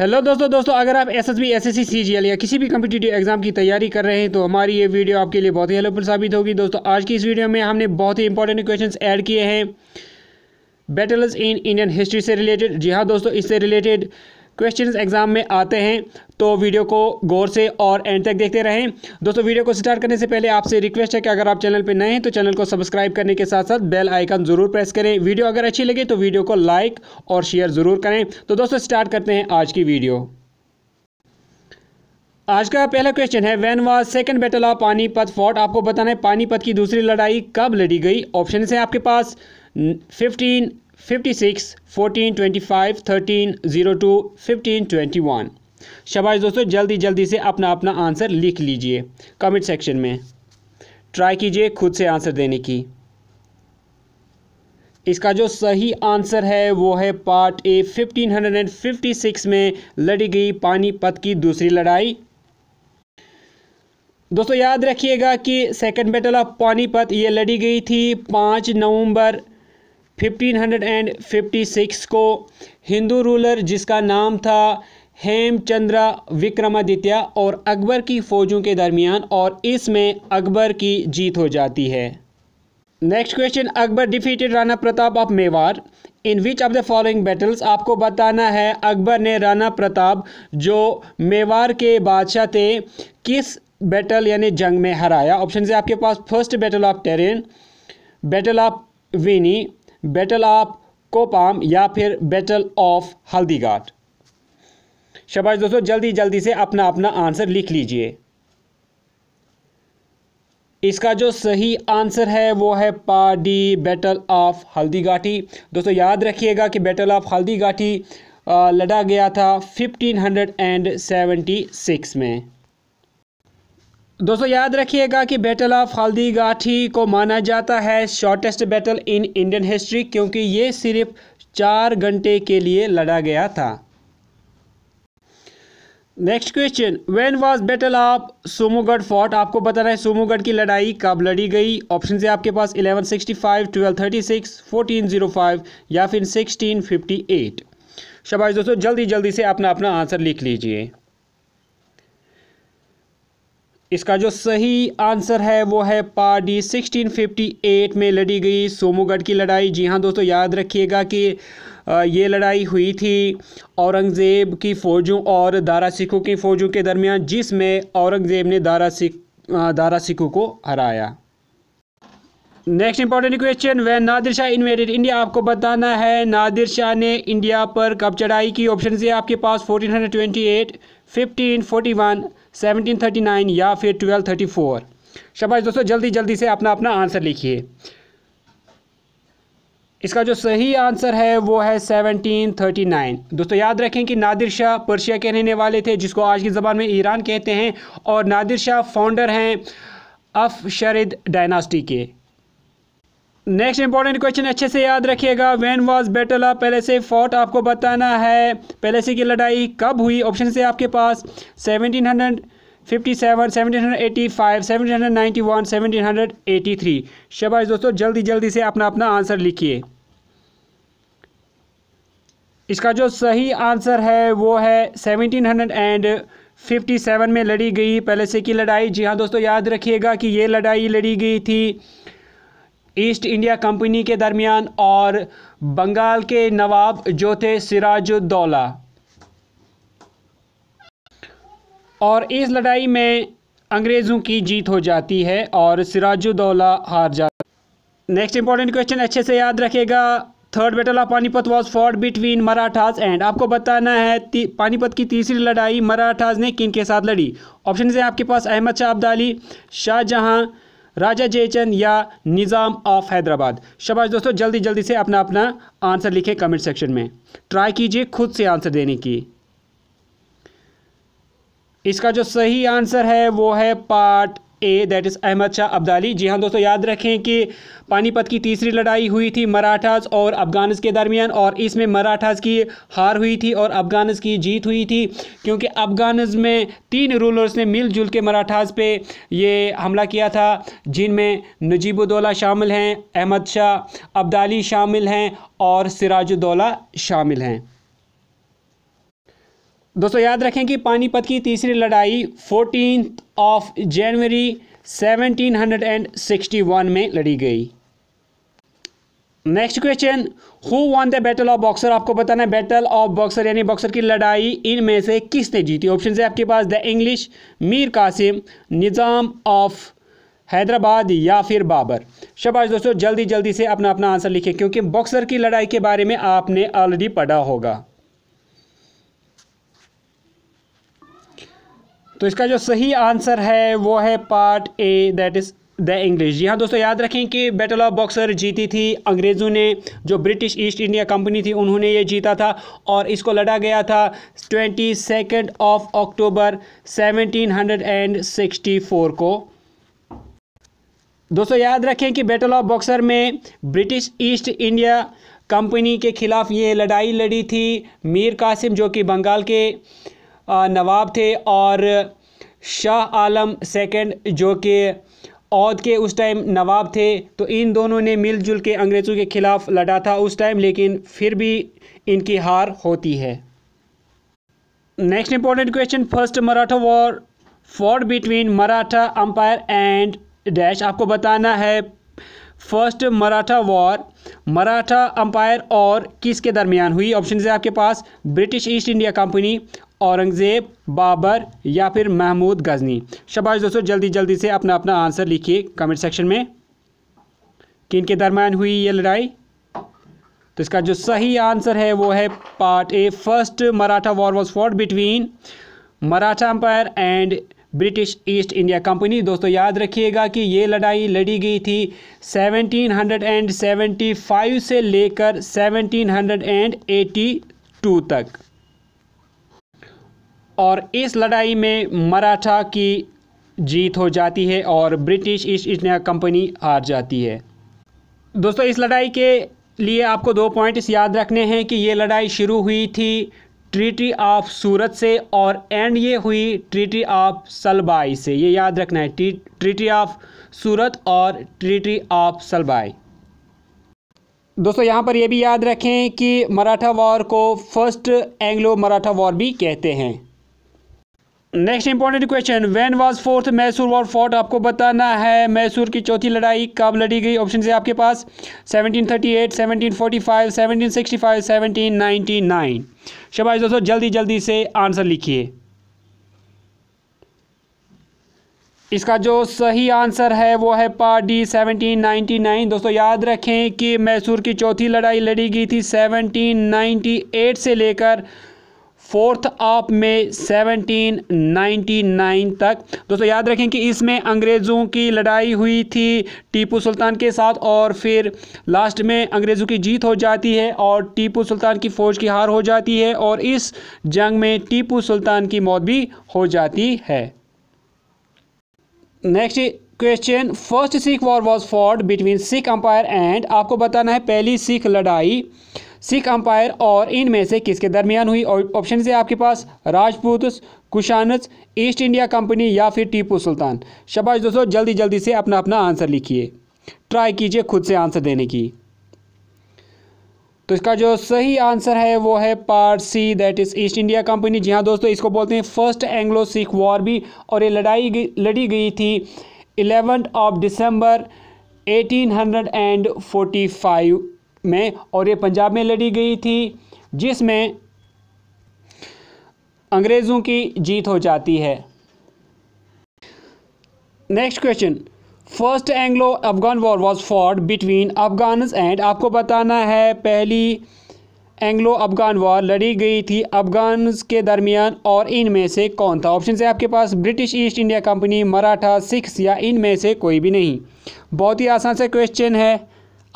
hello दोस्तों दोस्तों अगर आप S S B S S C C G L या किसी भी कम्पिटेटिव एग्जाम की तैयारी कर रहे हैं तो हमारी ये वीडियो आपके लिए बहुत ही हेल्पफुल साबित होगी दोस्तों आज की इस वीडियो में हमने बहुत ही इंपॉर्टेंट क्वेश्चंस ऐड किए हैं बैटल्स इन इंडियन हिस्ट्री से रिलेटेड जी हाँ दोस्तों इससे रिलेटेड क्वेश्चंस एग्जाम में आते हैं तो वीडियो को गौर से और एंड तक देखते रहें दोस्तों वीडियो को स्टार्ट करने से पहले आपसे रिक्वेस्ट है कि अगर आप चैनल पर नए हैं तो चैनल को सब्सक्राइब करने के साथ साथ बेल आइकन ज़रूर प्रेस करें वीडियो अगर अच्छी लगे तो वीडियो को लाइक और शेयर ज़रूर करें तो दोस्तों स्टार्ट करते हैं आज की वीडियो आज का पहला क्वेश्चन है when was second battle of Panipat fought आपको बताना है पानीपत की दूसरी लड़ाई कब लड़ी गई ऑप्शन है आपके पास fifteen fifty six fourteen twenty five thirteen zero two fifteen twenty one शबाश दोस्तों जल्दी जल्दी से अपना अपना आंसर लिख लीजिए कमेंट सेक्शन में ट्राई कीजिए खुद से आंसर देने की इसका जो सही आंसर है वो है पार्ट ए 1556 में लड़ी गई पानीपत की दूसरी लड़ाई दोस्तों याद रखिएगा कि सेकेंड बैटल ऑफ पानीपत ये लड़ी गई थी 5 नवंबर 1556 को हिंदू रूलर जिसका नाम था हेमचंद्रा विक्रमादित्य और अकबर की फ़ौजों के दरमियान और इसमें अकबर की जीत हो जाती है next question Akbar defeated Rana Pratap of Mewar in which of the following battles आपको बताना है अकबर ने राणा प्रताप जो मेवाड़ के बादशाह थे किस बैटल यानी जंग में हराया ऑप्शन है आपके पास first battle of Tarain battle of विनी बैटल ऑफ कोपाम या फिर बैटल ऑफ हल्दीघाट शबाश दोस्तों जल्दी जल्दी से अपना अपना आंसर लिख लीजिए इसका जो सही आंसर है वो है पाडी बैटल ऑफ हल्दी घाटी दोस्तों याद रखिएगा कि बैटल ऑफ हल्दी घाटी लड़ा गया था 1576 में दोस्तों याद रखिएगा कि बैटल ऑफ हल्दी गाठी को माना जाता है shortest battle in Indian history क्योंकि ये सिर्फ चार घंटे के लिए लड़ा गया था next question when was battle of Samugarh fought आपको बताना है सोमोगढ़ की लड़ाई कब लड़ी गई ऑप्शन है आपके पास 1165, 1236, 1405 या फिर 1658 शबाश दोस्तों जल्दी जल्दी से अपना अपना आंसर लिख लीजिए इसका जो सही आंसर है वो है पार्टी 1658 में लड़ी गई सोमोगढ़ की लड़ाई जी हाँ दोस्तों याद रखिएगा कि ये लड़ाई हुई थी औरंगज़ेब की फ़ौजों और दारा सिखों की फ़ौजों के दरमियान जिसमें औरंगज़ेब ने दारा सिख दारा सिखों को हराया नेक्स्ट इंपॉर्टेंट क्वेश्चन वह नादिर शाह इन्वेटेड इंडिया आपको बताना है नादिर शाह ने इंडिया पर कब चढ़ाई की ऑप्शन से आपके पास 1428, 1541, 1739 या फिर 1234 शबाश दोस्तों जल्दी जल्दी से अपना अपना आंसर लिखिए इसका जो सही आंसर है वो है 1739 दोस्तों याद रखें कि नादिर शाह पर्शिया के रहने वाले थे जिसको आज की ज़बान में ईरान कहते हैं और नादिर शाह फाउंडर हैं अफ शरद डायनास्टी के नेक्स्ट इंपॉर्टेंट क्वेश्चन अच्छे से याद रखिएगा वेन वॉज बैटल ऑफ पहले से फोर्ट आपको बताना है पहले से की लड़ाई कब हुई ऑप्शन से आपके पास वन सेवनटीन 1785, 1791, थ्री शबाश दोस्तों जल्दी जल्दी से अपना अपना आंसर लिखिए इसका जो सही आंसर है वो है एंड सेवन में लड़ी गई पहले से की लड़ाई जी हाँ दोस्तों याद रखिएगा कि ये लड़ाई लड़ी गई थी ईस्ट इंडिया कंपनी के दरमियान और बंगाल के नवाब जो थे सिराजुद्दौला और इस लड़ाई में अंग्रेज़ों की जीत हो जाती है और सिराजुद्दौला हार जाता नेक्स्ट इंपॉर्टेंट क्वेश्चन अच्छे से याद रखेगा third battle of Panipat was fought between Marathas and आपको बताना है पानीपत की तीसरी लड़ाई मराठास ने किन के साथ लड़ी ऑप्शन है आपके पास अहमद शाह अब्दाली शाहजहाँ राजा जयचंद या निज़ाम ऑफ हैदराबाद शबाश दोस्तों जल्दी जल्दी से अपना अपना आंसर लिखें कमेंट सेक्शन में ट्राई कीजिए खुद से आंसर देने की इसका जो सही आंसर है वो है part A that is Ahmad Shah Abdali जी हाँ दोस्तों याद रखें कि पानीपत की तीसरी लड़ाई हुई थी मराठास और अफगानिस के दरमियान और इसमें मराठास की हार हुई थी और अफगानिस की जीत हुई थी क्योंकि अफगानिस में तीन रूलर्स ने मिलजुल के मराठास पे ये हमला किया था जिनमें नजीबुद्दौला शामिल हैं अहमद शाह अब्दाली शामिल हैं और सिराजुद्दौला शामिल हैं दोस्तों याद रखें कि पानीपत की तीसरी लड़ाई फोर्टीन ऑफ जनवरी 1761 में लड़ी गई next question who won the battle of Buxar आपको बताना है बैटल ऑफ बॉक्सर यानी बॉक्सर की लड़ाई इनमें से किसने जीती ऑप्शन है आपके पास the English Mir Qasim Nizam of Hyderabad या फिर बाबर शबाश दोस्तों जल्दी जल्दी से अपना अपना आंसर लिखें क्योंकि बॉक्सर की लड़ाई के बारे में आपने ऑलरेडी पढ़ा होगा तो इसका जो सही आंसर है वो है part A that is the English जी हाँ दोस्तों याद रखें कि बैटल ऑफ बॉक्सर जीती थी अंग्रेज़ों ने जो ब्रिटिश ईस्ट इंडिया कंपनी थी उन्होंने ये जीता था और इसको लड़ा गया था twenty second of October hundred and sixty four को दोस्तों याद रखें कि बैटल ऑफ बॉक्सर में ब्रिटिश ईस्ट इंडिया कंपनी के खिलाफ ये लड़ाई लड़ी थी मीर कासिम जो कि बंगाल के नवाब थे और शाह आलम सेकंड जो कि औद के उस टाइम नवाब थे तो इन दोनों ने मिलजुल के अंग्रेज़ों के ख़िलाफ़ लड़ा था उस टाइम लेकिन फिर भी इनकी हार होती है next important question first Maratha war fought between Maratha empire and dash आपको बताना है first Maratha war Maratha empire और किसके दरमियान हुई ऑप्शन है आपके पास British East India company Aurangzeb Babur या फिर महमूद गजनी शबाश दोस्तों जल्दी जल्दी से अपना अपना आंसर लिखिए कमेंट सेक्शन में कि इनके दरमियान हुई ये लड़ाई तो इसका जो सही आंसर है वो है part A first Maratha war was fought between Maratha empire and British East India company दोस्तों याद रखिएगा कि ये लड़ाई लड़ी गई थी 1775 से लेकर 1782 तक और इस लड़ाई में मराठा की जीत हो जाती है और ब्रिटिश ईस्ट इंडिया कंपनी हार जाती है दोस्तों इस लड़ाई के लिए आपको दो पॉइंट्स याद रखने हैं कि ये लड़ाई शुरू हुई थी ट्रीटी ऑफ सूरत से और एंड ये हुई ट्रीटी ऑफ सलबाई से ये याद रखना है ट्रीटी ऑफ सूरत और ट्रीटी ऑफ सलबाई दोस्तों यहाँ पर यह भी याद रखें कि मराठा वॉर को फर्स्ट एंग्लो मराठा वॉर भी कहते हैं next important question when was fourth Mysore war fought आपको बताना है मैसूर की चौथी लड़ाई कब लड़ी गई ऑप्शन है आपके पास 1738, 1745, 1765, 1799 शबाश दोस्तों जल्दी जल्दी से आंसर लिखिए इसका जो सही आंसर है वो है पार्ट डी 1799 दोस्तों याद रखें कि मैसूर की चौथी लड़ाई लड़ी गई थी 1798 से लेकर फोर्थ ऑफ में 1799 तक दोस्तों याद रखें कि इसमें अंग्रेज़ों की लड़ाई हुई थी टीपू सुल्तान के साथ और फिर लास्ट में अंग्रेज़ों की जीत हो जाती है और टीपू सुल्तान की फ़ौज की हार हो जाती है और इस जंग में टीपू सुल्तान की मौत भी हो जाती है next question first Sikh war was fought between Sikh empire and आपको बताना है पहली सिख लड़ाई सिख अंपायर और इनमें से किसके दरमियान हुई ऑप्शन है आपके पास Rajput Kushans East India Company या फिर टीपू सुल्तान शबाश दोस्तों जल्दी जल्दी से अपना अपना आंसर लिखिए ट्राई कीजिए खुद से आंसर देने की तो इसका जो सही आंसर है वो है part C that is East India Company जी हाँ दोस्तों इसको बोलते हैं फर्स्ट एंग्लो सिख वॉर भी और ये लड़ाई लड़ी गई थी इलेवेंथ ऑफ दिसंबर 1845 में और ये पंजाब में लड़ी गई थी जिसमें अंग्रेज़ों की जीत हो जाती है next question first Anglo Afghan war was fought between Afghans and आपको बताना है पहली एंग्लो अफगान वॉर लड़ी गई थी अफगान के दरमियान और इनमें से कौन था ऑप्शन है आपके पास British East India Company Maratha Sikhs या इनमें से कोई भी नहीं बहुत ही आसान से क्वेश्चन है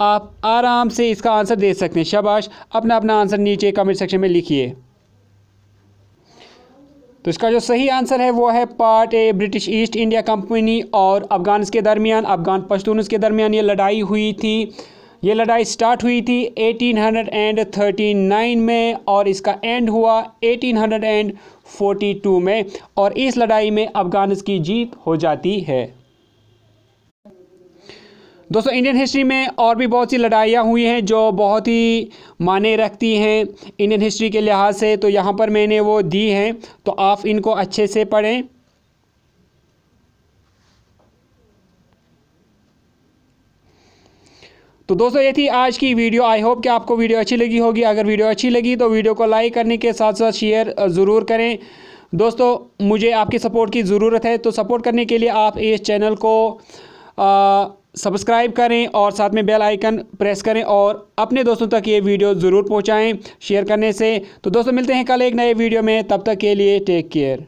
आप आराम से इसका आंसर दे सकते हैं शबाश अपना अपना आंसर नीचे कमेंट सेक्शन में लिखिए तो इसका जो सही आंसर है वो है part A British East India Company और अफगान के दरमियान अफगान पश्तून के दरमियान ये लड़ाई हुई थी ये लड़ाई स्टार्ट हुई थी 1839 में और इसका एंड हुआ 1842 में और इस लड़ाई में अफगान की जीत हो जाती है दोस्तों इंडियन हिस्ट्री में और भी बहुत सी लड़ाइयाँ हुई हैं जो बहुत ही माने रखती हैं इंडियन हिस्ट्री के लिहाज से तो यहाँ पर मैंने वो दी हैं तो आप इनको अच्छे से पढ़ें तो दोस्तों ये थी आज की वीडियो आई होप कि आपको वीडियो अच्छी लगी होगी अगर वीडियो अच्छी लगी तो वीडियो को लाइक करने के साथ साथ शेयर ज़रूर करें दोस्तों मुझे आपकी सपोर्ट की ज़रूरत है तो सपोर्ट करने के लिए आप इस चैनल को आ, सब्सक्राइब करें और साथ में बेल आइकन प्रेस करें और अपने दोस्तों तक ये वीडियो ज़रूर पहुंचाएं शेयर करने से तो दोस्तों मिलते हैं कल एक नए वीडियो में तब तक के लिए टेक केयर